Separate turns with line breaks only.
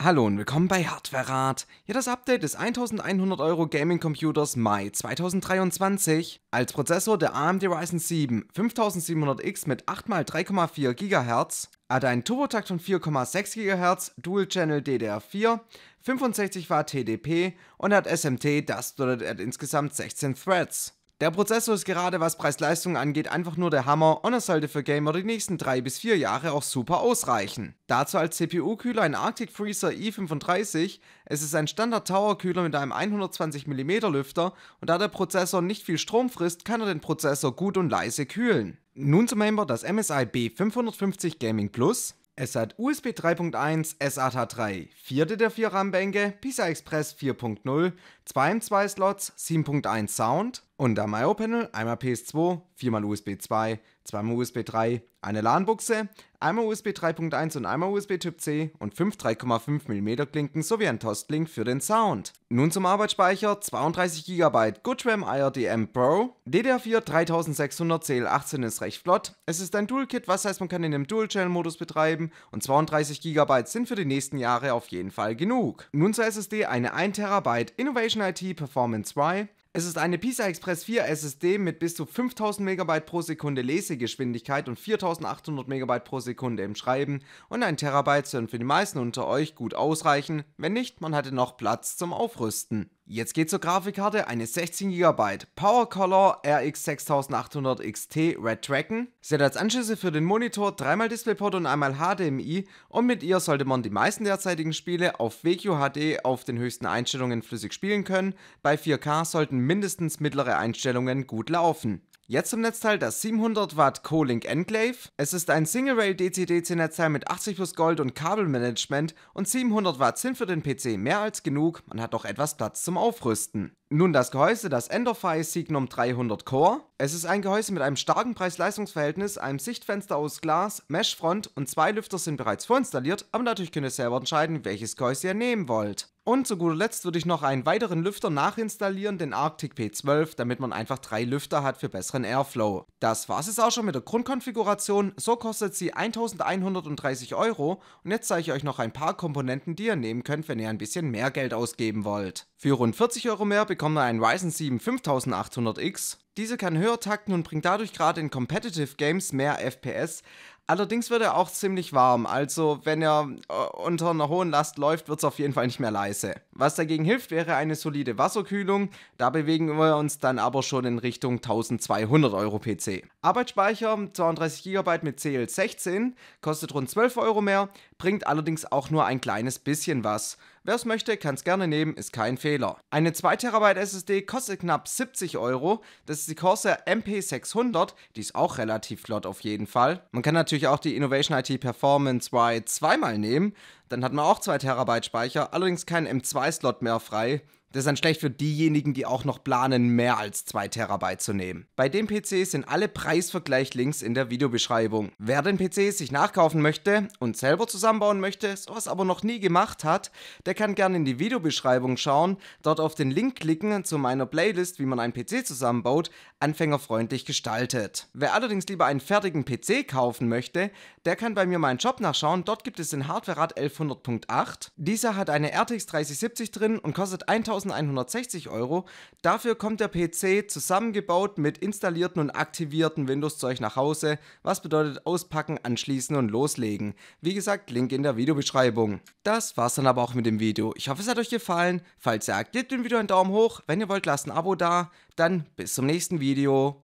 Hallo und willkommen bei Hardverrat. Ja, das Update des 1100 Euro Gaming Computers Mai 2023. Als Prozessor der AMD Ryzen 7 5700X mit 8x3,4 GHz, hat einen Turbotakt von 4,6 GHz, Dual Channel DDR4, 65 Watt TDP und hat SMT, das bedeutet insgesamt 16 Threads. Der Prozessor ist gerade, was Preis-Leistung angeht, einfach nur der Hammer und es sollte für Gamer die nächsten 3 bis vier Jahre auch super ausreichen. Dazu als CPU-Kühler ein Arctic Freezer i35, es ist ein Standard-Tower-Kühler mit einem 120mm Lüfter und da der Prozessor nicht viel Strom frisst, kann er den Prozessor gut und leise kühlen. Nun zum Mainboard das MSI B550 Gaming Plus. Es hat USB 3.1, SATA 3, vierte der vier RAM-Bänke, PCI Express 4.0, 2 M2 Slots, 7.1 Sound, und am IO-Panel einmal PS2, viermal USB 2, zweimal USB 3, eine LAN-Buchse, einmal USB 3.1 und einmal USB Typ C und fünf 3,5 mm Klinken sowie ein Tostlink für den Sound. Nun zum Arbeitsspeicher 32 GB GoodRAM IRDM Pro, DDR4 3600 CL18 ist recht flott, es ist ein Toolkit, was heißt man kann in dem Dual-Channel-Modus betreiben und 32 GB sind für die nächsten Jahre auf jeden Fall genug. Nun zur SSD eine 1 TB Innovation IT Performance Y, es ist eine PISA Express 4 SSD mit bis zu 5000 MB pro Sekunde Lesegeschwindigkeit und 4800 MB pro Sekunde im Schreiben und ein Terabyte sollen für die meisten unter euch gut ausreichen, wenn nicht, man hatte noch Platz zum Aufrüsten. Jetzt geht zur Grafikkarte eine 16 GB PowerColor RX 6800 XT Red Dragon. Sie hat als Anschlüsse für den Monitor dreimal DisplayPort und einmal HDMI und mit ihr sollte man die meisten derzeitigen Spiele auf WQHD auf den höchsten Einstellungen flüssig spielen können. Bei 4K sollten mindestens mittlere Einstellungen gut laufen. Jetzt im Netzteil das 700 Watt Co-Link Enclave. Es ist ein Single-Rail DC-DC-Netzteil mit 80 plus Gold und Kabelmanagement und 700 Watt sind für den PC mehr als genug, man hat doch etwas Platz zum Aufrüsten. Nun das Gehäuse, das Enderfy Signum 300 Core. Es ist ein Gehäuse mit einem starken Preis-Leistungs-Verhältnis, einem Sichtfenster aus Glas, Meshfront und zwei Lüfter sind bereits vorinstalliert, aber natürlich könnt ihr selber entscheiden, welches Gehäuse ihr nehmen wollt. Und zu guter Letzt würde ich noch einen weiteren Lüfter nachinstallieren, den Arctic P12, damit man einfach drei Lüfter hat für besseren Airflow. Das war es auch schon mit der Grundkonfiguration, so kostet sie 1130 Euro und jetzt zeige ich euch noch ein paar Komponenten, die ihr nehmen könnt, wenn ihr ein bisschen mehr Geld ausgeben wollt. Für rund 40 Euro mehr bekommt ihr einen Ryzen 7 5800X, diese kann höher takten und bringt dadurch gerade in Competitive Games mehr FPS Allerdings wird er auch ziemlich warm, also wenn er äh, unter einer hohen Last läuft, wird es auf jeden Fall nicht mehr leise. Was dagegen hilft, wäre eine solide Wasserkühlung, da bewegen wir uns dann aber schon in Richtung 1200 Euro PC. Arbeitsspeicher 32 GB mit CL16 kostet rund 12 Euro mehr, bringt allerdings auch nur ein kleines bisschen was. Wer es möchte, kann es gerne nehmen, ist kein Fehler. Eine 2TB SSD kostet knapp 70 Euro, das ist die Corsair MP600, die ist auch relativ flott auf jeden Fall. Man kann natürlich natürlich auch die Innovation IT Performance Y zweimal nehmen. Dann hat man auch 2 Terabyte Speicher, allerdings keinen M2-Slot mehr frei. Das ist dann schlecht für diejenigen, die auch noch planen, mehr als 2 Terabyte zu nehmen. Bei dem PC sind alle Preisvergleich-Links in der Videobeschreibung. Wer den PC sich nachkaufen möchte und selber zusammenbauen möchte, sowas aber noch nie gemacht hat, der kann gerne in die Videobeschreibung schauen, dort auf den Link klicken zu meiner Playlist, wie man einen PC zusammenbaut, anfängerfreundlich gestaltet. Wer allerdings lieber einen fertigen PC kaufen möchte, der kann bei mir meinen Job nachschauen, dort gibt es den Hardware-Rat 11 600.8. Dieser hat eine RTX 3070 drin und kostet 1160 Euro. Dafür kommt der PC zusammengebaut mit installierten und aktivierten Windows-Zeug nach Hause, was bedeutet auspacken, anschließen und loslegen. Wie gesagt, Link in der Videobeschreibung. Das war's dann aber auch mit dem Video. Ich hoffe, es hat euch gefallen. Falls ja, gebt dem Video einen Daumen hoch. Wenn ihr wollt, lasst ein Abo da. Dann bis zum nächsten Video.